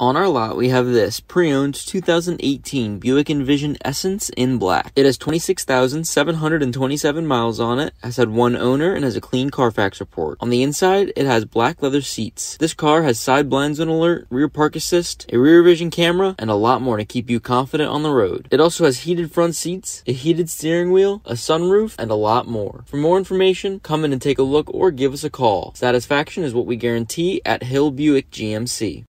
On our lot, we have this pre-owned 2018 Buick Envision Essence in black. It has 26,727 miles on it, has had one owner, and has a clean Carfax report. On the inside, it has black leather seats. This car has side blinds on alert, rear park assist, a rear vision camera, and a lot more to keep you confident on the road. It also has heated front seats, a heated steering wheel, a sunroof, and a lot more. For more information, come in and take a look or give us a call. Satisfaction is what we guarantee at Hill Buick GMC.